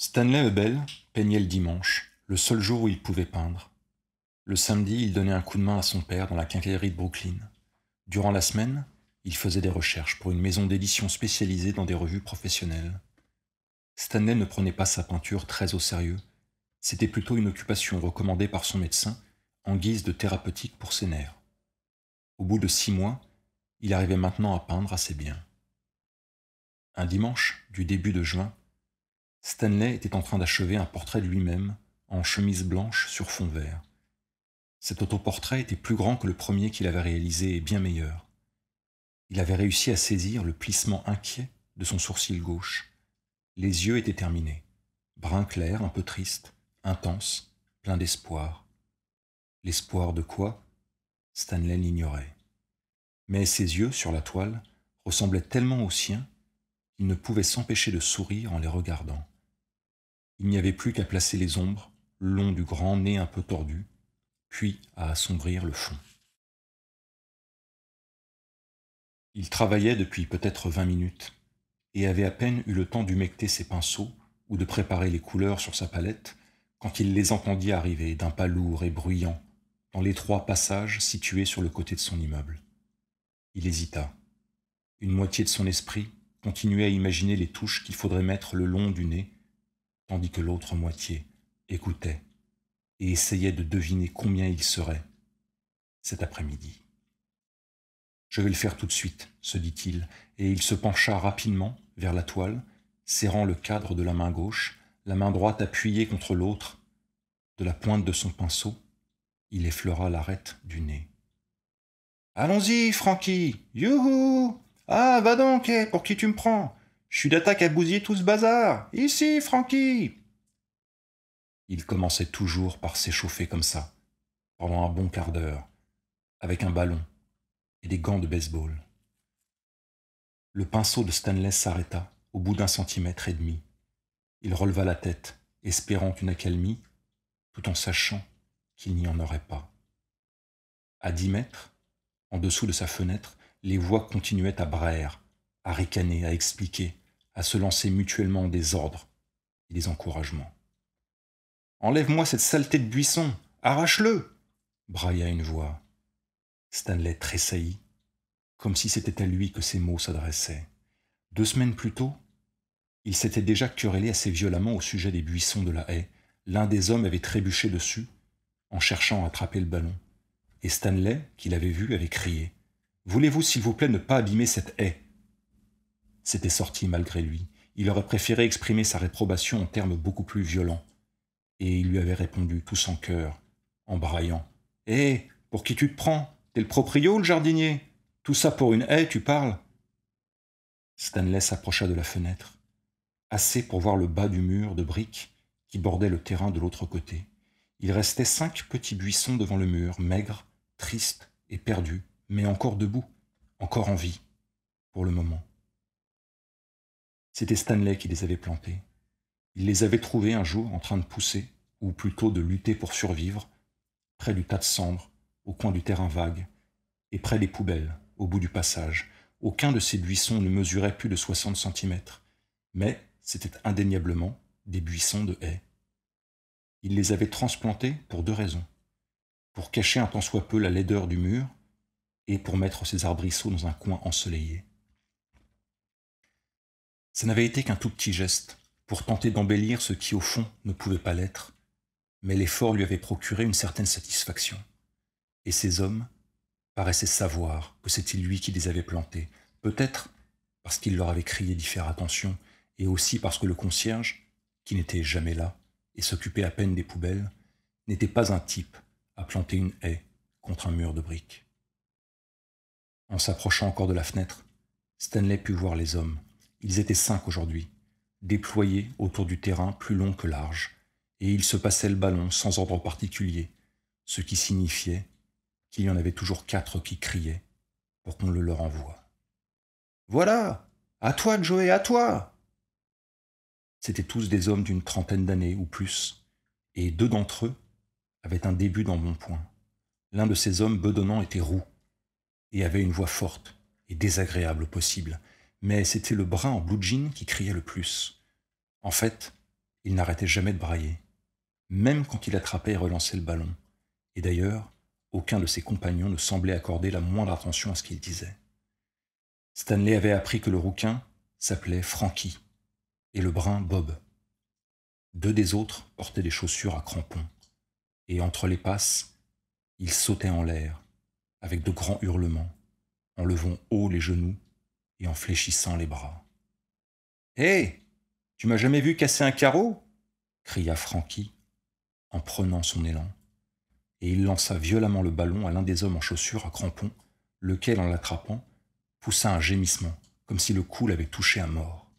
Stanley Ebel peignait le dimanche, le seul jour où il pouvait peindre. Le samedi, il donnait un coup de main à son père dans la quincaillerie de Brooklyn. Durant la semaine, il faisait des recherches pour une maison d'édition spécialisée dans des revues professionnelles. Stanley ne prenait pas sa peinture très au sérieux. C'était plutôt une occupation recommandée par son médecin en guise de thérapeutique pour ses nerfs. Au bout de six mois, il arrivait maintenant à peindre assez bien. Un dimanche, du début de juin, Stanley était en train d'achever un portrait de lui-même, en chemise blanche sur fond vert. Cet autoportrait était plus grand que le premier qu'il avait réalisé et bien meilleur. Il avait réussi à saisir le plissement inquiet de son sourcil gauche. Les yeux étaient terminés, brun clair, un peu triste, intense, plein d'espoir. L'espoir de quoi Stanley l'ignorait. Mais ses yeux, sur la toile, ressemblaient tellement aux siens il ne pouvait s'empêcher de sourire en les regardant. Il n'y avait plus qu'à placer les ombres, le long du grand nez un peu tordu, puis à assombrir le fond. Il travaillait depuis peut-être vingt minutes, et avait à peine eu le temps d'humecter ses pinceaux ou de préparer les couleurs sur sa palette, quand il les entendit arriver d'un pas lourd et bruyant, dans l'étroit passage situé sur le côté de son immeuble. Il hésita. Une moitié de son esprit continuait à imaginer les touches qu'il faudrait mettre le long du nez, tandis que l'autre moitié écoutait et essayait de deviner combien il serait cet après-midi. Je vais le faire tout de suite, se dit-il, et il se pencha rapidement vers la toile, serrant le cadre de la main gauche, la main droite appuyée contre l'autre. De la pointe de son pinceau, il effleura l'arête du nez. Allons-y, Frankie Youhou ah, va donc, eh, pour qui tu me prends Je suis d'attaque à bousiller tout ce bazar Ici, Francky Il commençait toujours par s'échauffer comme ça, pendant un bon quart d'heure, avec un ballon et des gants de baseball. Le pinceau de Stanley s'arrêta au bout d'un centimètre et demi. Il releva la tête, espérant une accalmie, tout en sachant qu'il n'y en aurait pas. À dix mètres, en dessous de sa fenêtre, les voix continuaient à braire, à ricaner, à expliquer, à se lancer mutuellement des ordres et des encouragements. Enlève-moi cette saleté de buisson Arrache-le brailla une voix. Stanley tressaillit, comme si c'était à lui que ces mots s'adressaient. Deux semaines plus tôt, il s'était déjà querellé assez violemment au sujet des buissons de la haie. L'un des hommes avait trébuché dessus en cherchant à attraper le ballon. Et Stanley, qui l'avait vu, avait crié Voulez-vous, s'il vous plaît, ne pas abîmer cette haie C'était sorti malgré lui. Il aurait préféré exprimer sa réprobation en termes beaucoup plus violents. Et il lui avait répondu tout son cœur, en braillant. Hé, eh, pour qui tu te prends T'es le proprio ou le jardinier Tout ça pour une haie, tu parles Stanley s'approcha de la fenêtre, assez pour voir le bas du mur de briques qui bordait le terrain de l'autre côté. Il restait cinq petits buissons devant le mur, maigres, tristes et perdus mais encore debout, encore en vie, pour le moment. C'était Stanley qui les avait plantés. Il les avait trouvés un jour en train de pousser, ou plutôt de lutter pour survivre, près du tas de cendres, au coin du terrain vague, et près des poubelles, au bout du passage. Aucun de ces buissons ne mesurait plus de 60 centimètres, mais c'était indéniablement des buissons de haies. Il les avait transplantés pour deux raisons. Pour cacher un tant soit peu la laideur du mur, et pour mettre ses arbrisseaux dans un coin ensoleillé. Ça n'avait été qu'un tout petit geste, pour tenter d'embellir ce qui au fond ne pouvait pas l'être, mais l'effort lui avait procuré une certaine satisfaction, et ces hommes paraissaient savoir que c'était lui qui les avait plantés, peut-être parce qu'il leur avait crié d'y faire attention, et aussi parce que le concierge, qui n'était jamais là et s'occupait à peine des poubelles, n'était pas un type à planter une haie contre un mur de briques. En s'approchant encore de la fenêtre, Stanley put voir les hommes. Ils étaient cinq aujourd'hui, déployés autour du terrain plus long que large, et ils se passaient le ballon sans ordre particulier, ce qui signifiait qu'il y en avait toujours quatre qui criaient pour qu'on le leur envoie. Voilà À toi, Joey, à toi C'étaient tous des hommes d'une trentaine d'années ou plus, et deux d'entre eux avaient un début dans mon point. L'un de ces hommes bedonnant était roux, et avait une voix forte et désagréable au possible, mais c'était le brun en blue jean qui criait le plus. En fait, il n'arrêtait jamais de brailler, même quand il attrapait et relançait le ballon, et d'ailleurs, aucun de ses compagnons ne semblait accorder la moindre attention à ce qu'il disait. Stanley avait appris que le rouquin s'appelait Frankie et le brun Bob. Deux des autres portaient des chaussures à crampons, et entre les passes, ils sautaient en l'air, avec de grands hurlements, en levant haut les genoux et en fléchissant les bras. Hé Tu m'as jamais vu casser un carreau cria Franky, en prenant son élan, et il lança violemment le ballon à l'un des hommes en chaussures à crampons, lequel, en l'attrapant, poussa un gémissement, comme si le coup l'avait touché à mort.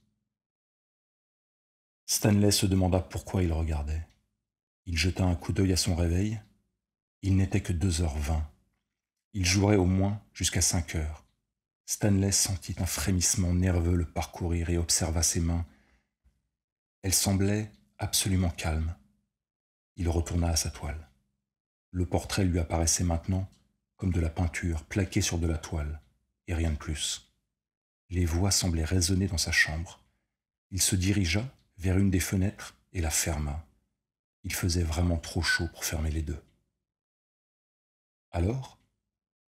Stanley se demanda pourquoi il regardait. Il jeta un coup d'œil à son réveil. Il n'était que deux heures vingt. Il jouerait au moins jusqu'à cinq heures. Stanley sentit un frémissement nerveux le parcourir et observa ses mains. Elles semblaient absolument calmes. Il retourna à sa toile. Le portrait lui apparaissait maintenant comme de la peinture plaquée sur de la toile, et rien de plus. Les voix semblaient résonner dans sa chambre. Il se dirigea vers une des fenêtres et la ferma. Il faisait vraiment trop chaud pour fermer les deux. Alors,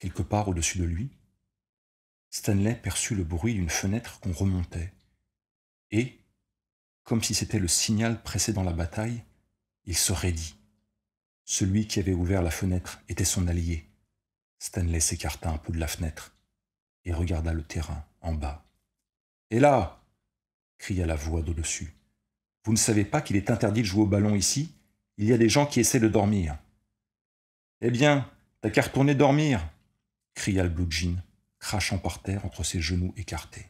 quelque part au-dessus de lui, Stanley perçut le bruit d'une fenêtre qu'on remontait, et, comme si c'était le signal précédant la bataille, il se raidit. Celui qui avait ouvert la fenêtre était son allié. Stanley s'écarta un peu de la fenêtre et regarda le terrain en bas. Et là cria la voix d'au-dessus. Vous ne savez pas qu'il est interdit de jouer au ballon ici Il y a des gens qui essaient de dormir. Eh bien, t'as qu'à retourner dormir, cria le blue jean, crachant par terre entre ses genoux écartés.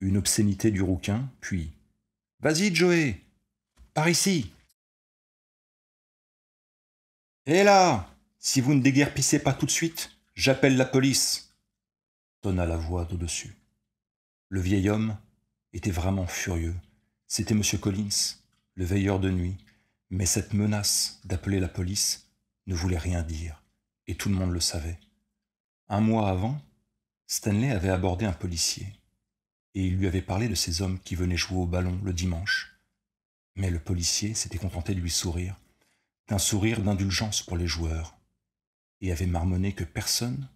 Une obscénité du rouquin, puis Vas-y, Joey Par ici Hé là Si vous ne déguerpissez pas tout de suite, j'appelle la police tonna la voix d'au-dessus. Le vieil homme était vraiment furieux. C'était M. Collins, le veilleur de nuit, mais cette menace d'appeler la police ne voulait rien dire, et tout le monde le savait. Un mois avant, Stanley avait abordé un policier, et il lui avait parlé de ces hommes qui venaient jouer au ballon le dimanche. Mais le policier s'était contenté de lui sourire, d'un sourire d'indulgence pour les joueurs, et avait marmonné que personne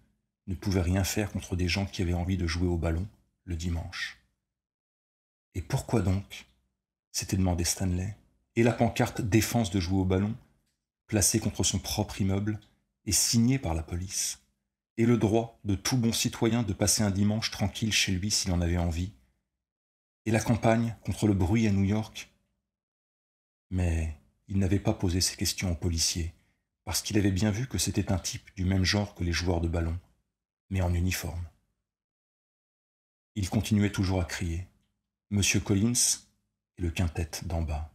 ne pouvait rien faire contre des gens qui avaient envie de jouer au ballon le dimanche. Et pourquoi donc s'était demandé Stanley, et la pancarte Défense de jouer au ballon, placée contre son propre immeuble et signée par la police et le droit de tout bon citoyen de passer un dimanche tranquille chez lui s'il en avait envie, et la campagne contre le bruit à New York. Mais il n'avait pas posé ces questions aux policiers, parce qu'il avait bien vu que c'était un type du même genre que les joueurs de ballon, mais en uniforme. Il continuait toujours à crier. Monsieur Collins et le quintet d'en bas.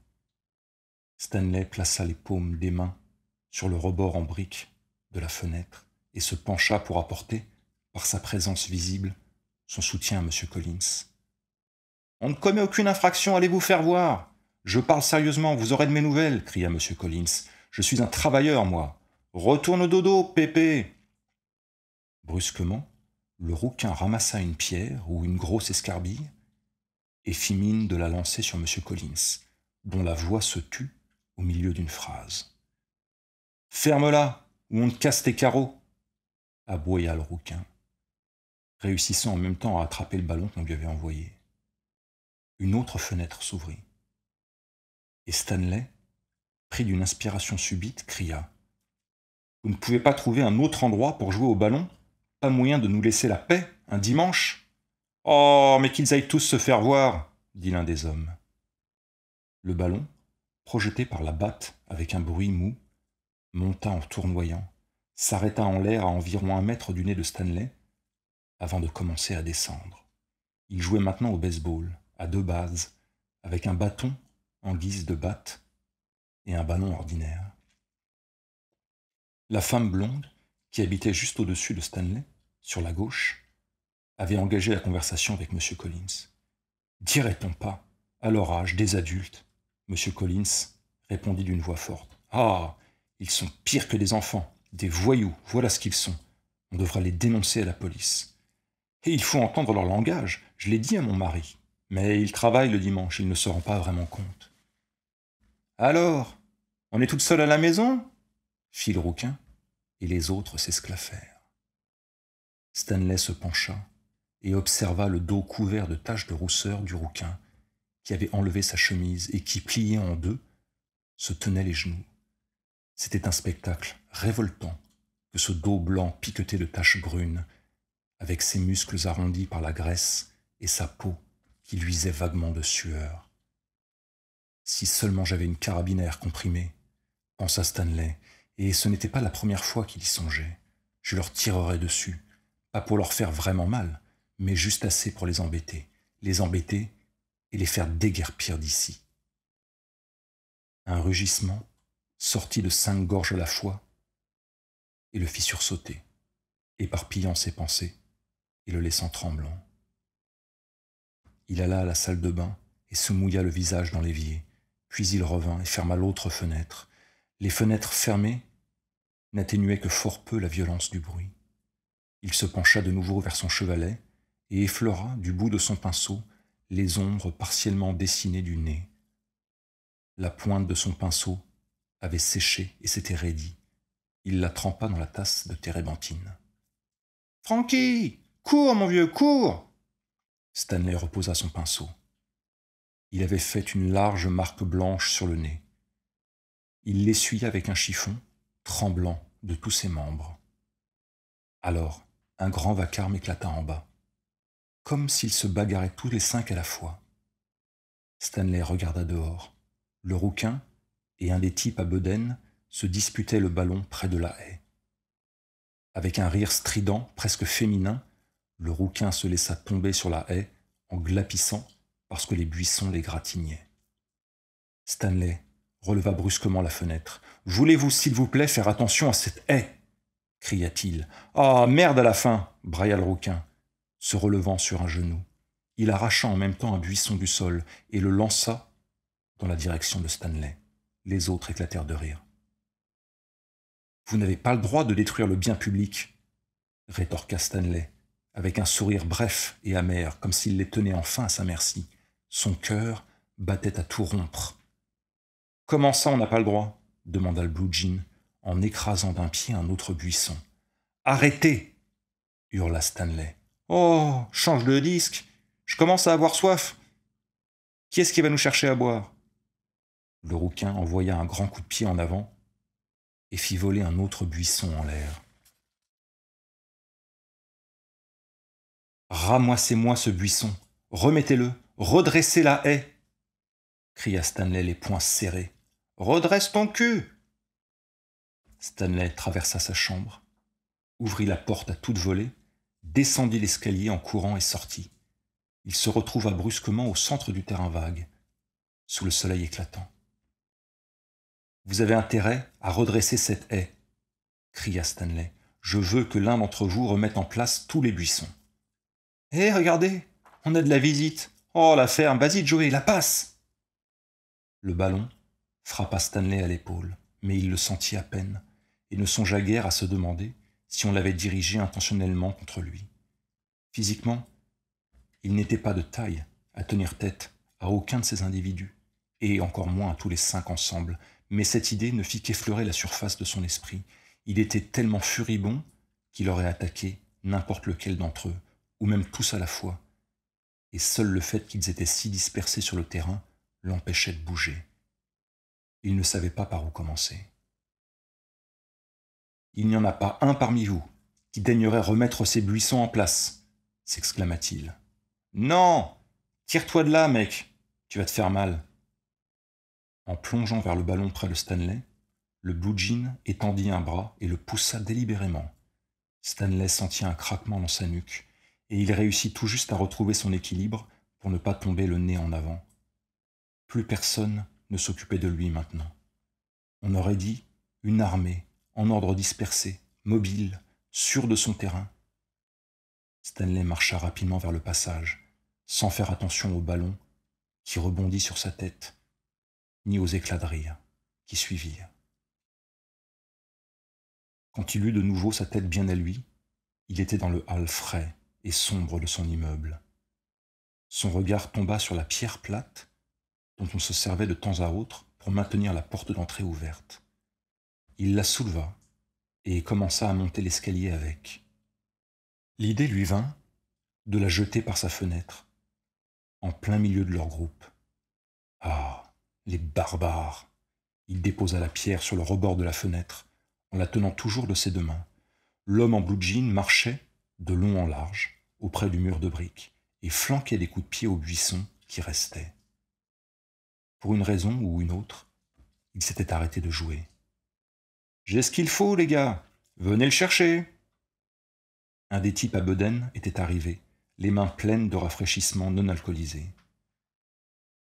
Stanley plaça les paumes des mains sur le rebord en briques de la fenêtre et se pencha pour apporter, par sa présence visible, son soutien à M. Collins. On ne commet aucune infraction, allez vous faire voir. Je parle sérieusement, vous aurez de mes nouvelles, cria M. Collins. Je suis un travailleur, moi. Retourne au dodo, Pépé. Brusquement, le rouquin ramassa une pierre ou une grosse escarbille et fit mine de la lancer sur M. Collins, dont la voix se tut au milieu d'une phrase. Ferme-la, ou on te casse tes carreaux aboya le rouquin, réussissant en même temps à attraper le ballon qu'on lui avait envoyé. Une autre fenêtre s'ouvrit. Et Stanley, pris d'une inspiration subite, cria Vous ne pouvez pas trouver un autre endroit pour jouer au ballon Pas moyen de nous laisser la paix un dimanche Oh, mais qu'ils aillent tous se faire voir dit l'un des hommes. Le ballon, projeté par la batte avec un bruit mou, monta en tournoyant, s'arrêta en l'air à environ un mètre du nez de Stanley, avant de commencer à descendre. Il jouait maintenant au baseball, à deux bases, avec un bâton en guise de batte et un ballon ordinaire. La femme blonde, qui habitait juste au-dessus de Stanley, sur la gauche, avait engagé la conversation avec M. Collins. Dirait-on pas, à l'orage des adultes M. Collins répondit d'une voix forte. Ah, ils sont pires que des enfants des voyous, voilà ce qu'ils sont. On devra les dénoncer à la police. Et il faut entendre leur langage, je l'ai dit à mon mari. Mais il travaille le dimanche, il ne se rend pas vraiment compte. Alors, on est toute seule à la maison fit le rouquin, et les autres s'esclaffèrent. Stanley se pencha et observa le dos couvert de taches de rousseur du rouquin, qui avait enlevé sa chemise et qui, plié en deux, se tenait les genoux. C'était un spectacle révoltant que ce dos blanc piqueté de taches brunes, avec ses muscles arrondis par la graisse et sa peau qui luisait vaguement de sueur. Si seulement j'avais une carabine comprimée, » pensa Stanley, et ce n'était pas la première fois qu'il y songeait. Je leur tirerais dessus, pas pour leur faire vraiment mal, mais juste assez pour les embêter, les embêter et les faire déguerpir d'ici. Un rugissement sortit de cinq gorges à la fois, et le fit sursauter, éparpillant ses pensées et le laissant tremblant. Il alla à la salle de bain et se mouilla le visage dans l'évier, puis il revint et ferma l'autre fenêtre. Les fenêtres fermées n'atténuaient que fort peu la violence du bruit. Il se pencha de nouveau vers son chevalet et effleura du bout de son pinceau les ombres partiellement dessinées du nez. La pointe de son pinceau avait séché et s'était raidi. Il la trempa dans la tasse de térébenthine. Francky Cours, mon vieux, cours Stanley reposa son pinceau. Il avait fait une large marque blanche sur le nez. Il l'essuya avec un chiffon, tremblant de tous ses membres. Alors, un grand vacarme éclata en bas, comme s'ils se bagarraient tous les cinq à la fois. Stanley regarda dehors. Le rouquin, et un des types à Beden se disputait le ballon près de la haie. Avec un rire strident, presque féminin, le rouquin se laissa tomber sur la haie en glapissant parce que les buissons les gratignaient. Stanley releva brusquement la fenêtre. Voulez-vous, s'il vous plaît, faire attention à cette haie cria-t-il. Ah, merde à la fin brailla le rouquin, se relevant sur un genou. Il arracha en même temps un buisson du sol et le lança dans la direction de Stanley. Les autres éclatèrent de rire. Vous n'avez pas le droit de détruire le bien public, rétorqua Stanley, avec un sourire bref et amer, comme s'il les tenait enfin à sa merci. Son cœur battait à tout rompre. Comment ça, on n'a pas le droit demanda le Blue Jean, en écrasant d'un pied un autre buisson. Arrêtez hurla Stanley. Oh, change de disque Je commence à avoir soif Qui est-ce qui va nous chercher à boire le rouquin envoya un grand coup de pied en avant et fit voler un autre buisson en l'air. Ramoissez-moi ce buisson, remettez-le, redressez la haie cria Stanley les poings serrés. Redresse ton cul Stanley traversa sa chambre, ouvrit la porte à toute volée, descendit l'escalier en courant et sortit. Il se retrouva brusquement au centre du terrain vague, sous le soleil éclatant. Vous avez intérêt à redresser cette haie, cria Stanley. Je veux que l'un d'entre vous remette en place tous les buissons. Hé, eh, regardez, on a de la visite. Oh, la ferme, vas-y, Joey, la passe Le ballon frappa Stanley à l'épaule, mais il le sentit à peine, et ne songea guère à se demander si on l'avait dirigé intentionnellement contre lui. Physiquement, il n'était pas de taille à tenir tête à aucun de ces individus, et encore moins à tous les cinq ensemble, mais cette idée ne fit qu'effleurer la surface de son esprit. Il était tellement furibond qu'il aurait attaqué n'importe lequel d'entre eux, ou même tous à la fois. Et seul le fait qu'ils étaient si dispersés sur le terrain l'empêchait de bouger. Il ne savait pas par où commencer. Il n'y en a pas un parmi vous qui daignerait remettre ces buissons en place, s'exclama-t-il. Non Tire-toi de là, mec Tu vas te faire mal en plongeant vers le ballon près de Stanley, le blue jean étendit un bras et le poussa délibérément. Stanley sentit un craquement dans sa nuque, et il réussit tout juste à retrouver son équilibre pour ne pas tomber le nez en avant. Plus personne ne s'occupait de lui maintenant. On aurait dit une armée, en ordre dispersé, mobile, sûre de son terrain. Stanley marcha rapidement vers le passage, sans faire attention au ballon qui rebondit sur sa tête ni aux éclats de rire qui suivirent. Quand il eut de nouveau sa tête bien à lui, il était dans le hall frais et sombre de son immeuble. Son regard tomba sur la pierre plate dont on se servait de temps à autre pour maintenir la porte d'entrée ouverte. Il la souleva et commença à monter l'escalier avec. L'idée lui vint de la jeter par sa fenêtre, en plein milieu de leur groupe. Ah les barbares Il déposa la pierre sur le rebord de la fenêtre, en la tenant toujours de ses deux mains. L'homme en blue jean marchait, de long en large, auprès du mur de briques, et flanquait des coups de pied au buisson qui restait. Pour une raison ou une autre, il s'était arrêté de jouer. J'ai ce qu'il faut, les gars Venez le chercher Un des types à Beden était arrivé, les mains pleines de rafraîchissements non alcoolisés.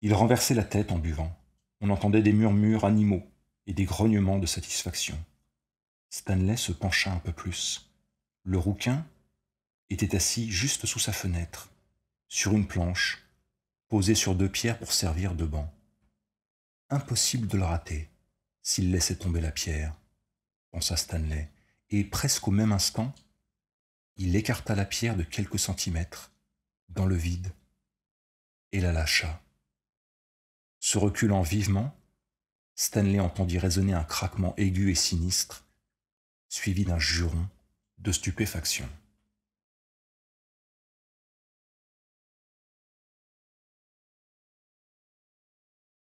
Il renversait la tête en buvant. On entendait des murmures animaux et des grognements de satisfaction. Stanley se pencha un peu plus. Le rouquin était assis juste sous sa fenêtre, sur une planche, posée sur deux pierres pour servir de banc. Impossible de le rater s'il laissait tomber la pierre, pensa Stanley, et presque au même instant, il écarta la pierre de quelques centimètres, dans le vide, et la lâcha. Se reculant vivement, Stanley entendit résonner un craquement aigu et sinistre, suivi d'un juron de stupéfaction.